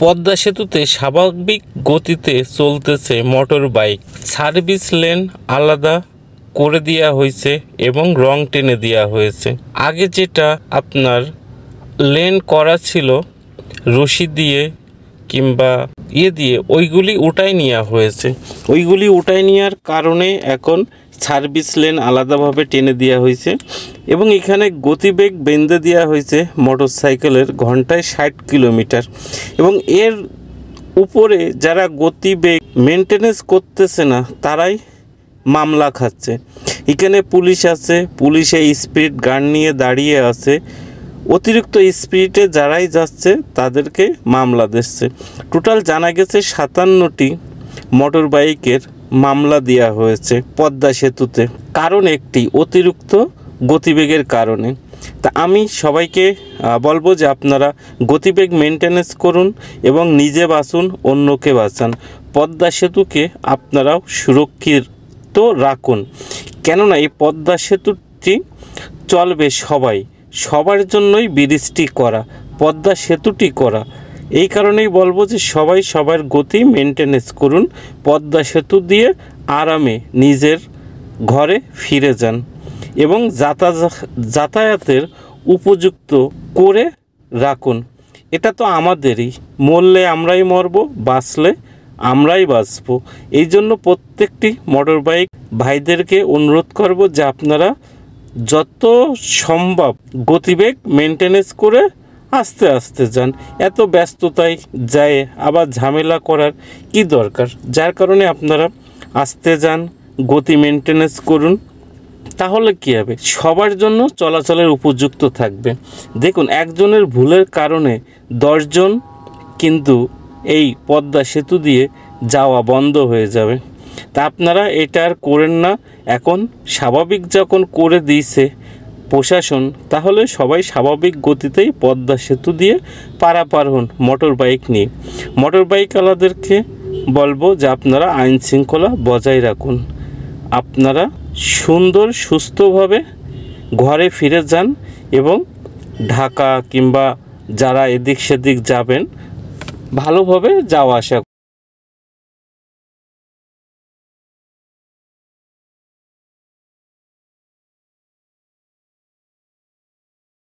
পদ্মা সেতুতে স্বাভাবিক গতিতে চলতেছে মোটর বাইক সার্ভিস লেন আলাদা করে দেওয়া হয়েছে এবং রং টেনে দেওয়া হয়েছে আগে যেটা আপনার লেন করা ছিল রশি দিয়ে কিংবা ইয়ে দিয়ে ওইগুলি উঠাই নেওয়া হয়েছে ওইগুলি উঠাই নেওয়ার কারণে এখন সার্ভিস লেন আলাদাভাবে টেনে দেওয়া হয়েছে এবং এখানে গতিবেগ বেঁধে দেওয়া হয়েছে মোটর সাইকেলের ঘন্টায় ষাট কিলোমিটার এবং এর উপরে যারা গতিবেগ মেনটেনেন্স করতেছে না তারাই মামলা খাচ্ছে এখানে পুলিশ আছে পুলিশে স্পিড গান নিয়ে দাঁড়িয়ে আছে অতিরিক্ত স্পিডে যারাই যাচ্ছে তাদেরকে মামলা দিচ্ছে টোটাল জানা গেছে সাতান্নটি মোটর বাইকের মামলা দেওয়া হয়েছে পদ্মা সেতুতে কারণ একটি অতিরিক্ত গতিবেগের কারণে তা আমি সবাইকে বলবো যে আপনারা গতিবেগ মেনটেন্যান্স করুন এবং নিজে বাঁচুন অন্যকে বাঁচান পদ্মা সেতুকে আপনারাও সুরক্ষিত রাখুন কেননা এই পদ্মা সেতুটি চলবে সবাই সবার জন্যই ব্রিজটি করা পদ্মা সেতুটি করা এই কারণেই বলবো যে সবাই সবার গতি মেনটেনেন্স করুন পদ্মা সেতু দিয়ে আরামে নিজের ঘরে ফিরে যান এবং যাতায়াতের উপযুক্ত করে রাখুন এটা তো আমাদেরই মরলে আমরাই মরব বাঁচলে আমরাই বাঁচব এই জন্য প্রত্যেকটি মোটর বাইক ভাইদেরকে অনুরোধ করব যে আপনারা যত সম্ভব গতিবেগ মেনটেনেন্স করে আস্তে আস্তে যান এত ব্যস্ততায় যায় আবার ঝামেলা করার কি দরকার যার কারণে আপনারা আস্তে যান গতি মেনটেনেন্স করুন তাহলে কী হবে সবার জন্য চলাচলের উপযুক্ত থাকবে দেখুন একজনের ভুলের কারণে দশজন কিন্তু এই পদ্মা সেতু দিয়ে যাওয়া বন্ধ হয়ে যাবে তা আপনারা এটা আর করেন না এখন স্বাভাবিক যখন করে দিয়েছে প্রশাসন তাহলে সবাই স্বাভাবিক গতিতেই পদ্মা সেতু দিয়ে পারাপার হন মোটর বাইক নিয়ে মোটর বাইকওয়ালাদেরকে বলবো যে আপনারা আইন শৃঙ্খলা বজায় রাখুন আপনারা সুন্দর সুস্থভাবে ঘরে ফিরে যান এবং ঢাকা কিংবা যারা এদিক সেদিক যাবেন ভালোভাবে যাওয়া আসা